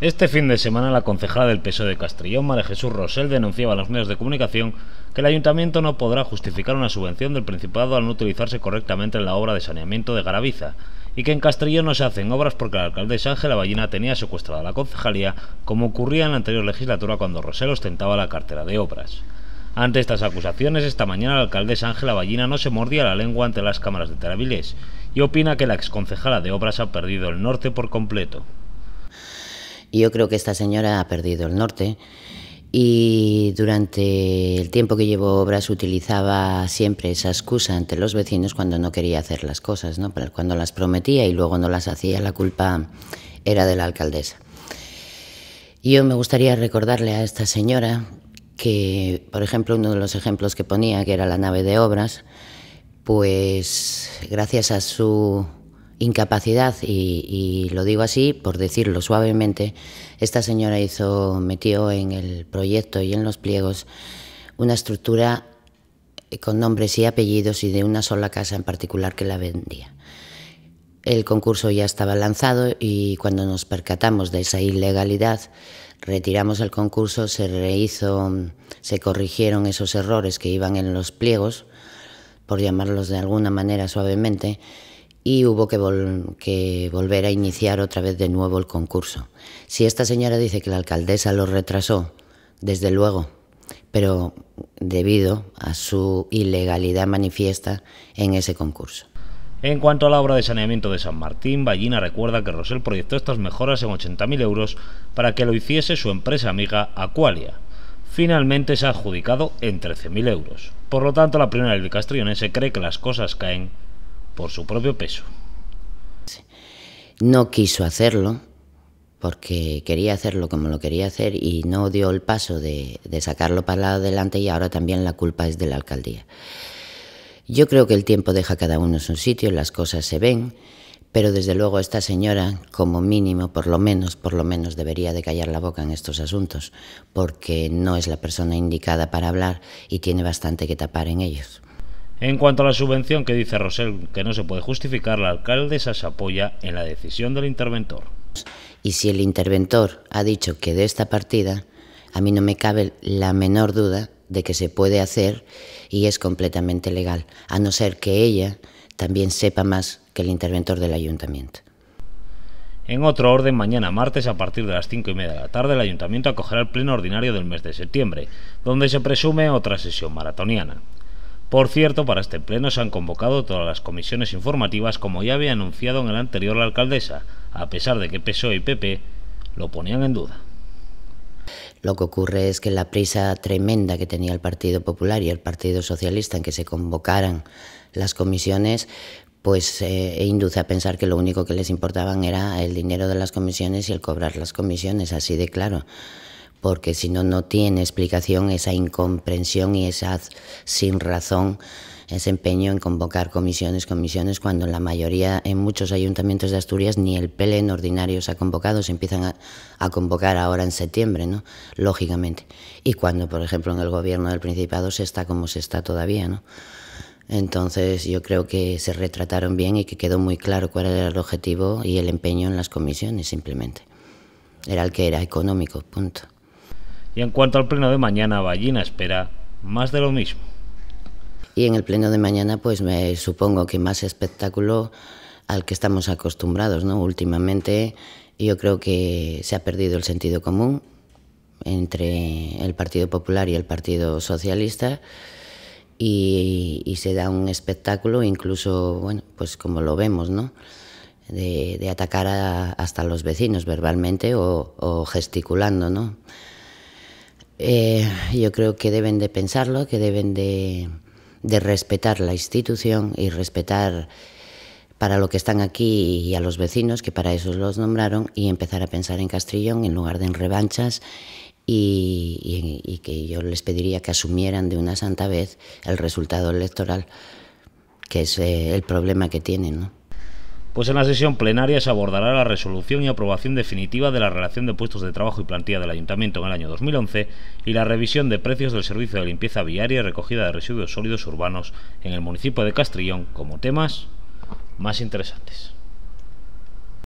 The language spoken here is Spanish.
Este fin de semana la concejala del PSOE de Castrillón, María Jesús Rosel, denunciaba a los medios de comunicación que el ayuntamiento no podrá justificar una subvención del Principado al no utilizarse correctamente en la obra de saneamiento de Garaviza y que en Castrillón no se hacen obras porque la alcaldesa Ángela Ballina tenía secuestrada la concejalía, como ocurría en la anterior legislatura cuando Rosel ostentaba la cartera de obras. Ante estas acusaciones, esta mañana la alcaldesa Ángela Ballina no se mordía la lengua ante las cámaras de Teraviles y opina que la exconcejala de obras ha perdido el norte por completo yo creo que esta señora ha perdido el norte y durante el tiempo que llevó obras utilizaba siempre esa excusa ante los vecinos cuando no quería hacer las cosas, ¿no? cuando las prometía y luego no las hacía, la culpa era de la alcaldesa. Yo me gustaría recordarle a esta señora que, por ejemplo, uno de los ejemplos que ponía, que era la nave de obras, pues gracias a su incapacidad, y, lo digo así por decirlo suavemente, esta señora hizo, metió en el proyecto y en los pliegos una estructura con nombres y apellidos y de una sola casa en particular que la vendía. El concurso ya estaba lanzado y cuando nos percatamos de esa ilegalidad, retiramos el concurso, se rehizo, se corrigieron esos errores que iban en los pliegos, por llamarlos de alguna manera suavemente, y hubo que, volver a iniciar otra vez de nuevo el concurso. Si esta señora dice que la alcaldesa lo retrasó, desde luego, pero debido a su ilegalidad manifiesta en ese concurso. En cuanto a la obra de saneamiento de San Martín, Ballina recuerda que Rosel proyectó estas mejoras en 80.000 euros para que lo hiciese su empresa amiga Aqualia. Finalmente se ha adjudicado en 13.000 euros. Por lo tanto, la primera del se cree que las cosas caen por su propio peso. No quiso hacerlo porque quería hacerlo como lo quería hacer y no dio el paso de, sacarlo para adelante y ahora también la culpa es de la alcaldía. Yo creo que el tiempo deja cada uno en su sitio, las cosas se ven, pero desde luego esta señora, como mínimo, por lo menos, por lo menos debería de callar la boca en estos asuntos, porque no es la persona indicada para hablar y tiene bastante que tapar en ellos. En cuanto a la subvención que dice Rosel, que no se puede justificar, la alcaldesa se apoya en la decisión del interventor. Y si el interventor ha dicho que de esta partida, a mí no me cabe la menor duda de que se puede hacer y es completamente legal, a no ser que ella también sepa más que el interventor del ayuntamiento. En otro orden, mañana martes a partir de las 5 y media de la tarde el ayuntamiento acogerá el pleno ordinario del mes de septiembre, donde se presume otra sesión maratoniana. Por cierto, para este pleno se han convocado todas las comisiones informativas como ya había anunciado en el anterior la alcaldesa, a pesar de que PSOE y PP lo ponían en duda. Lo que ocurre es que la prisa tremenda que tenía el Partido Popular y el Partido Socialista en que se convocaran las comisiones, pues eh, induce a pensar que lo único que les importaban era el dinero de las comisiones y el cobrar las comisiones, así de claro porque si no, no tiene explicación esa incomprensión y esa sin razón, ese empeño en convocar comisiones, comisiones, cuando la mayoría, en muchos ayuntamientos de Asturias, ni el pleno ordinario se ha convocado, se empiezan a, a convocar ahora en septiembre, ¿no? Lógicamente. Y cuando, por ejemplo, en el gobierno del Principado se está como se está todavía, ¿no? Entonces yo creo que se retrataron bien y que quedó muy claro cuál era el objetivo y el empeño en las comisiones simplemente. Era el que era económico, punto. Y en cuanto al pleno de mañana, Ballina espera más de lo mismo. Y en el pleno de mañana, pues me supongo que más espectáculo al que estamos acostumbrados, ¿no? Últimamente yo creo que se ha perdido el sentido común entre el Partido Popular y el Partido Socialista y, se da un espectáculo, incluso, bueno, pues como lo vemos, ¿no? De, atacar hasta a los vecinos verbalmente o, o gesticulando, ¿no? Eh, yo creo que deben de pensarlo, que deben de, respetar la institución y respetar para lo que están aquí y a los vecinos, que para eso los nombraron, y empezar a pensar en Castrillón en lugar de en revanchas y, que yo les pediría que asumieran de una santa vez el resultado electoral, que es eh, el problema que tienen. ¿no? pues en la sesión plenaria se abordará la resolución y aprobación definitiva de la relación de puestos de trabajo y plantilla del Ayuntamiento en el año 2011 y la revisión de precios del servicio de limpieza viaria y recogida de residuos sólidos urbanos en el municipio de Castrillón como temas más interesantes.